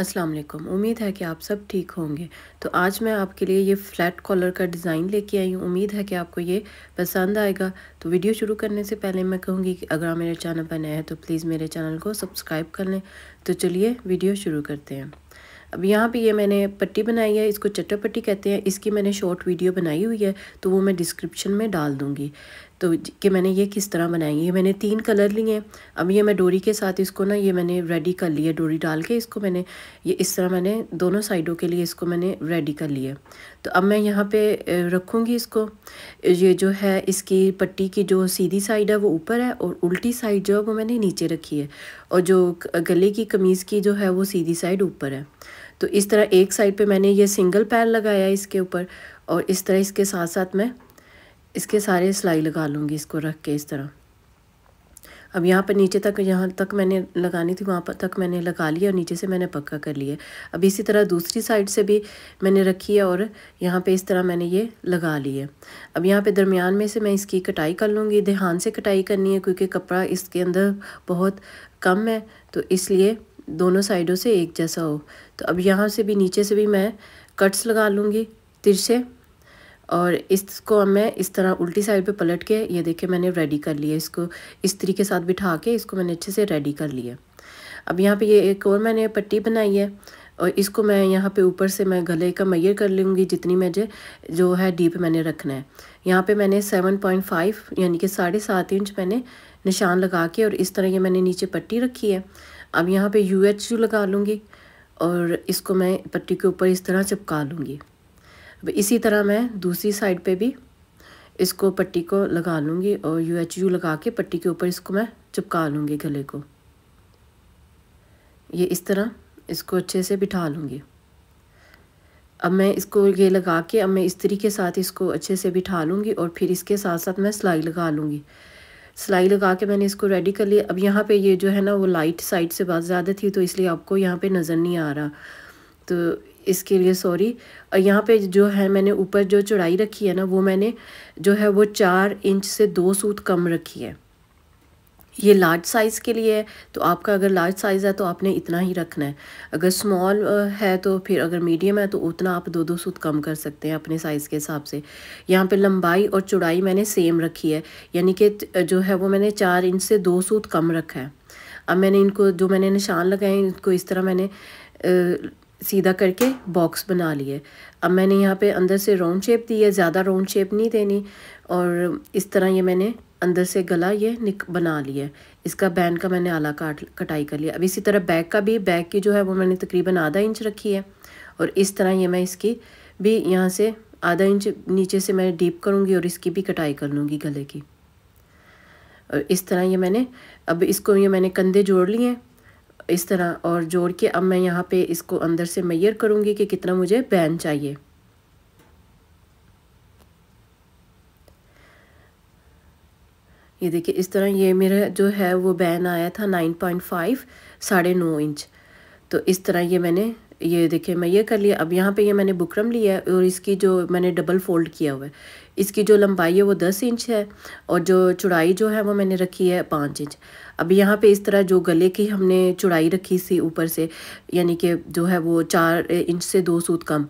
अस्सलाम वालेकुम उम्मीद है कि आप सब ठीक होंगे तो आज मैं आपके लिए ये फ्लैट कॉलर का डिज़ाइन लेके आई हूँ उम्मीद है कि आपको ये पसंद आएगा तो वीडियो शुरू करने से पहले मैं कहूँगी कि अगर आप मेरे चैनल पर नए हैं तो प्लीज़ मेरे चैनल को सब्सक्राइब कर लें तो चलिए वीडियो शुरू करते हैं अब यहाँ पर ये मैंने पट्टी बनाई है इसको चट्टा पट्टी कहते हैं इसकी मैंने शॉर्ट वीडियो बनाई हुई है तो वो मैं डिस्क्रिप्शन में डाल दूँगी तो कि मैंने ये किस तरह बनाई ये मैंने तीन कलर लिए हैं अब ये मैं डोरी के साथ इसको ना ये मैंने रेडी कर लिया डोरी डाल के इसको मैंने ये इस तरह मैंने दोनों साइडों के लिए इसको मैंने रेडी कर लिया तो अब मैं यहाँ पे रखूँगी इसको ये जो है इसकी पट्टी की जो सीधी साइड है वो ऊपर है और उल्टी साइड जो है वो मैंने नीचे रखी है और जो गले की कमीज़ की जो है वो सीधी साइड ऊपर है तो इस तरह एक साइड पर मैंने ये सिंगल पैर लगाया इसके ऊपर और इस तरह इसके साथ साथ मैं इसके सारे सिलाई लगा लूँगी इसको रख के इस तरह अब यहाँ पर नीचे तक यहाँ तक मैंने लगानी थी वहाँ पर तक मैंने लगा लिया और नीचे से मैंने पक्का कर लिया अब इसी तरह दूसरी साइड से भी मैंने रखी है और यहाँ पे इस तरह मैंने ये लगा लिए अब यहाँ पे दरमियान में से मैं इसकी कटाई कर लूँगी ध्यान से कटाई करनी है क्योंकि कपड़ा इसके अंदर बहुत कम है तो इसलिए दोनों साइडों से एक जैसा हो तो अब यहाँ से भी नीचे से भी मैं कट्स लगा लूँगी तिर से और इसको मैं इस तरह उल्टी साइड पे पलट के ये देखिए मैंने रेडी कर लिया इसको इस तरीके साथ बिठा के इसको मैंने अच्छे से रेडी कर लिया अब यहाँ पे ये एक और मैंने पट्टी बनाई है और इसको मैं यहाँ पे ऊपर से मैं गले का मैयर कर लूँगी जितनी मुझे जो है डीप मैंने रखना है यहाँ पे मैंने सेवन पॉइंट फाइव यानी कि साढ़े सात इंच मैंने निशान लगा के और इस तरह ये मैंने नीचे पट्टी रखी है अब यहाँ पे यू एच यू लगा लूँगी और इसको मैं पट्टी के ऊपर इस तरह चिपका लूँगी अब इसी तरह मैं दूसरी साइड पे भी इसको पट्टी को लगा लूँगी और यू एच यू लगा के पट्टी के ऊपर इसको मैं चिपका लूँगी गले को ये इस तरह इसको अच्छे से बिठा लूँगी अब मैं इसको ये लगा के अब मैं इस्त्री के साथ इसको अच्छे से बिठा लूँगी और फिर इसके साथ साथ मैं सिलाई लगा लूँगी सिलाई लगा के मैंने इसको रेडी कर लिया अब यहाँ पे ये जो है ना वो लाइट साइड से बहुत ज़्यादा थी तो इसलिए आपको यहाँ पे नज़र नहीं आ रहा तो इसके लिए सॉरी यहाँ पे जो है मैंने ऊपर जो चौड़ाई रखी है ना वो मैंने जो है वो चार इंच से दो सूत कम रखी है ये लार्ज साइज़ के लिए है तो आपका अगर लार्ज साइज़ है तो आपने इतना ही रखना है अगर स्मॉल है तो फिर अगर मीडियम है तो उतना आप दो दो सूत कम कर सकते हैं अपने साइज़ के हिसाब से यहाँ पे लंबाई और चौड़ाई मैंने सेम रखी है यानी कि जो है वो मैंने चार इंच से दो सूत कम रखा है अब मैंने इनको जो मैंने निशान लगाए इनको इस तरह मैंने सीधा करके बॉक्स बना लिए अब मैंने यहाँ पे अंदर से राउंड शेप दी है ज़्यादा राउंड शेप नहीं देनी और इस तरह ये मैंने अंदर से गला ये निक बना लिया इसका बैंड का मैंने आला काट कटाई कर लिया अब इसी तरह बैक का भी बैक की जो है वो मैंने तकरीबन आधा इंच रखी है और इस तरह ये मैं इसकी भी यहाँ से आधा इंच नीचे से मैं डीप करूँगी और इसकी भी कटाई कर लूँगी गले की और इस तरह ये मैंने अब इसको ये मैंने कंधे जोड़ लिए इस तरह और जोड़ के अब मैं यहाँ पे इसको अंदर से मैयर करूँगी कि कितना मुझे बैन चाहिए ये देखिए इस तरह ये मेरा जो है वो बैन आया था नाइन पॉइंट फाइव साढ़े नौ इंच तो इस तरह ये मैंने ये देखिए मैं ये कर लिया अब यहाँ पे ये मैंने बुकरम लिया है और इसकी जो मैंने डबल फोल्ड किया हुआ है इसकी जो लंबाई है वो दस इंच है और जो चौड़ाई जो है वो मैंने रखी है पाँच इंच अब यहाँ पे इस तरह जो गले की हमने चौड़ाई रखी सी ऊपर से यानी कि जो है वो चार इंच से दो सूत कम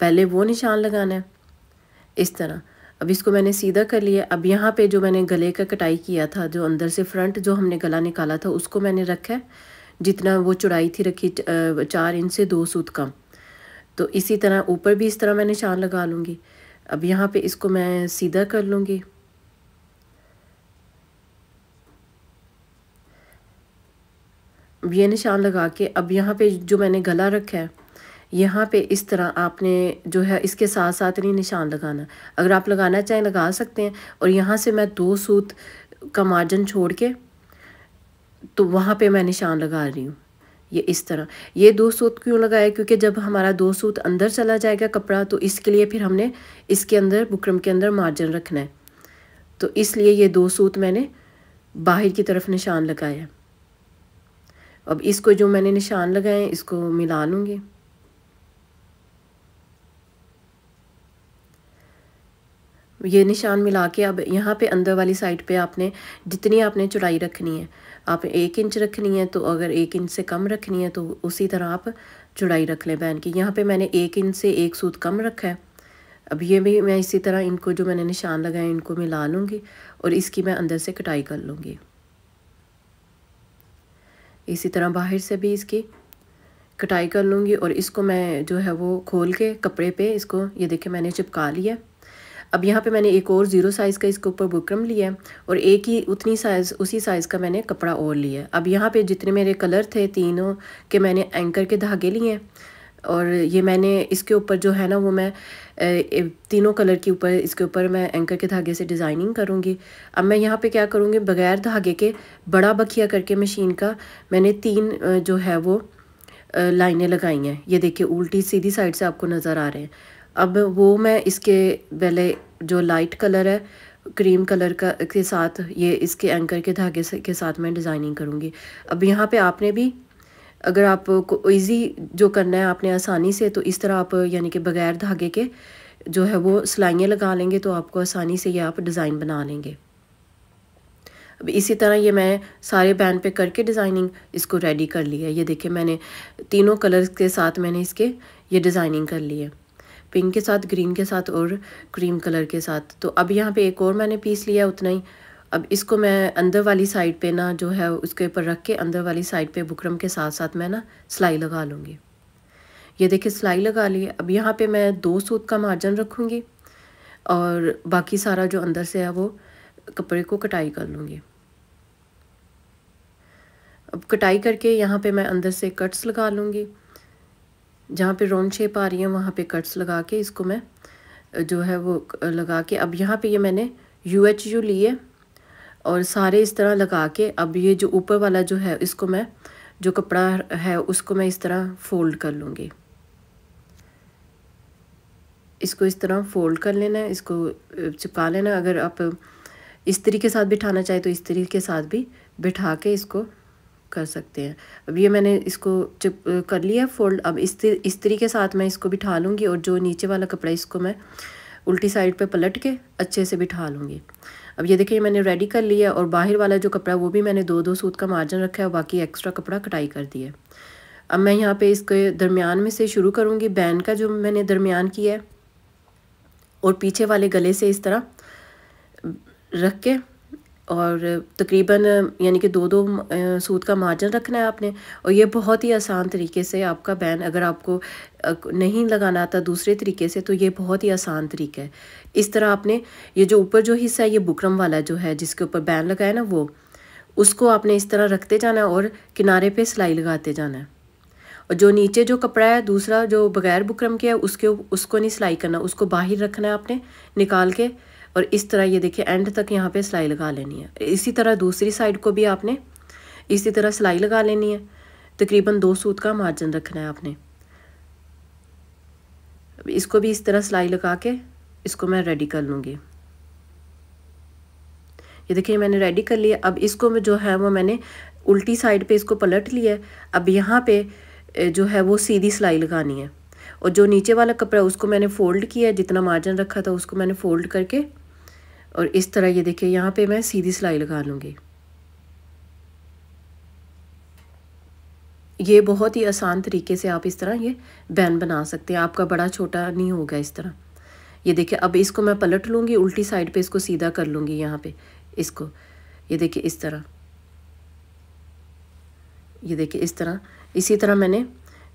पहले वो निशान लगाना है इस तरह अब इसको मैंने सीधा कर लिया अब यहाँ पर जो मैंने गले का कटाई किया था जो अंदर से फ्रंट जो हमने गला निकाला था उसको मैंने रखा है जितना वो चौड़ाई थी रखी चार इंच से दो सूत का तो इसी तरह ऊपर भी इस तरह मैं निशान लगा लूँगी अब यहाँ पे इसको मैं सीधा कर लूँगी ये निशान लगा के अब यहाँ पे जो मैंने गला रखा है यहाँ पे इस तरह आपने जो है इसके साथ साथ नहीं निशान लगाना अगर आप लगाना चाहें लगा सकते हैं और यहाँ से मैं दो सूत का मार्जिन छोड़ के तो वहाँ पे मैं निशान लगा रही हूँ ये इस तरह ये दो सूत क्यों लगाया क्योंकि जब हमारा दो सूत अंदर चला जाएगा कपड़ा तो इसके लिए फिर हमने इसके अंदर बुकरम के अंदर मार्जिन रखना है तो इसलिए ये दो सूत मैंने बाहर की तरफ निशान लगाया अब इसको जो मैंने निशान लगाए इसको मिला लूँगी ये निशान मिला के अब यहाँ पे अंदर वाली साइड पे आपने जितनी आपने चौड़ाई रखनी है आप एक इंच रखनी है तो अगर एक इंच से कम रखनी है तो उसी तरह आप चुड़ाई रख लें बैन की यहाँ पे मैंने एक इंच से एक सूत कम रखा है अब ये भी मैं इसी तरह इनको जो मैंने निशान लगाए इनको मिला लूँगी और इसकी मैं अंदर से कटाई कर लूँगी इसी तरह बाहर से भी इसकी कटाई कर लूँगी और इसको मैं जो है वो खोल के कपड़े पे इसको ये देखे मैंने चिपका लिया अब यहाँ पे मैंने एक और ज़ीरो साइज़ का इसके ऊपर बुकरम लिया है और एक ही उतनी साइज़ उसी साइज़ का मैंने कपड़ा और लिया है अब यहाँ पे जितने मेरे कलर थे तीनों के मैंने एंकर के धागे लिए हैं और ये मैंने इसके ऊपर जो है ना वो मैं तीनों कलर के ऊपर इसके ऊपर मैं एंकर के धागे से डिज़ाइनिंग करूँगी अब मैं यहाँ पे क्या करूँगी बग़ैर धागे के बड़ा बखिया करके मशीन का मैंने तीन जो है वो लाइनें लगाई हैं ये देखिए उल्टी सीधी साइड से आपको नज़र आ रहे हैं अब वो मैं इसके पहले जो लाइट कलर है क्रीम कलर का के साथ ये इसके एंकर के धागे से के साथ मैं डिज़ाइनिंग करूँगी अब यहाँ पे आपने भी अगर आप इजी जो करना है आपने आसानी से तो इस तरह आप यानी कि बगैर धागे के जो है वो सिलाइयाँ लगा लेंगे तो आपको आसानी से ये आप डिज़ाइन बना लेंगे अब इसी तरह ये मैं सारे बैंड पे करके डिज़ाइनिंग इसको रेडी कर ली है ये देखिए मैंने तीनों कलर्स के साथ मैंने इसके ये डिज़ाइनिंग कर ली है पिंक के साथ ग्रीन के साथ और क्रीम कलर के साथ तो अब यहाँ पे एक और मैंने पीस लिया उतना ही अब इसको मैं अंदर वाली साइड पे ना जो है उसके ऊपर रख के अंदर वाली साइड पे बुकरम के साथ साथ मैं ना सिलाई लगा लूँगी ये देखिए सिलाई लगा ली अब यहाँ पे मैं दो सूत का मार्जिन रखूँगी और बाकी सारा जो अंदर से है वो कपड़े को कटाई कर लूँगी अब कटाई करके यहाँ पर मैं अंदर से कट्स लगा लूँगी जहाँ पे राउंड शेप आ रही है वहाँ पे कट्स लगा के इसको मैं जो है वो लगा के अब यहाँ पे ये मैंने यू एच यू लिए और सारे इस तरह लगा के अब ये जो ऊपर वाला जो है इसको मैं जो कपड़ा है उसको मैं इस तरह फोल्ड कर लूँगी इसको इस तरह फोल्ड कर लेना है इसको चिपका लेना अगर आप इस तरीके के साथ बिठाना चाहे तो इस तरीके के साथ भी बिठा के इसको कर सकते हैं अब ये मैंने इसको चिप कर लिया फोल्ड अब इस तरीके के साथ मैं इसको बिठा लूँगी और जो नीचे वाला कपड़ा इसको मैं उल्टी साइड पे पलट के अच्छे से बिठा लूँगी अब ये देखिए मैंने रेडी कर लिया और बाहर वाला जो कपड़ा वो भी मैंने दो दो सूत का मार्जिन रखा है बाकी एक्स्ट्रा कपड़ा कटाई कर दिया अब मैं यहाँ पर इसके दरमियान में से शुरू करूँगी बैन का जो मैंने दरमियान किया है और पीछे वाले गले से इस तरह रख के और तकरीबन यानी कि दो दो सूद का मार्जिन रखना है आपने और ये बहुत ही आसान तरीके से आपका बैन अगर आपको नहीं लगाना आता दूसरे तरीके से तो ये बहुत ही आसान तरीका है इस तरह आपने ये जो ऊपर जो हिस्सा है ये बुकरम वाला जो है जिसके ऊपर बैन लगाया ना वो उसको आपने इस तरह रखते जाना है और किनारे पर सिलाई लगाते जाना है और जो नीचे जो कपड़ा है दूसरा जो बगैर बुकरम के है उसके उसको नहीं सिलाई करना उसको बाहर रखना है आपने निकाल के और इस तरह ये देखिए एंड तक यहाँ पे सिलाई लगा लेनी है इसी तरह दूसरी साइड को भी आपने इसी तरह सिलाई लगा लेनी है तकरीबन दो सूत का मार्जिन रखना है आपने इसको भी इस तरह सिलाई लगा के इसको मैं रेडी कर लूँगी ये देखिए मैंने रेडी कर लिया अब इसको मैं जो है वो मैंने उल्टी साइड पे इसको पलट लिया अब यहाँ पे जो है वो सीधी सिलाई लगानी है और जो नीचे वाला कपड़ा उसको मैंने फ़ोल्ड किया जितना मार्जिन रखा था उसको मैंने फ़ोल्ड करके और इस तरह ये देखिए यहाँ पे मैं सीधी सिलाई लगा लूँगी ये बहुत ही आसान तरीके से आप इस तरह ये बैन बना सकते हैं आपका बड़ा छोटा नहीं होगा इस तरह ये देखिए अब इसको मैं पलट लूँगी उल्टी साइड पे इसको सीधा कर लूँगी यहाँ पे इसको ये देखिए इस तरह ये देखिए इस तरह इसी तरह मैंने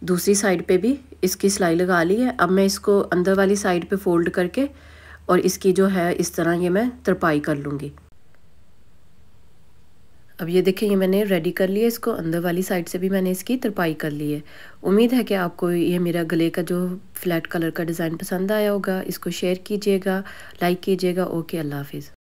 दूसरी साइड पे भी इसकी सिलाई लगा ली है अब मैं इसको अंदर वाली साइड पे फोल्ड करके और इसकी जो है इस तरह ये मैं तरपाई कर लूँगी अब ये देखिए ये मैंने रेडी कर लिया इसको अंदर वाली साइड से भी मैंने इसकी तरपाई कर ली है उम्मीद है कि आपको ये मेरा गले का जो फ्लैट कलर का डिज़ाइन पसंद आया होगा इसको शेयर कीजिएगा लाइक कीजिएगा ओके अल्लाह हाफिज़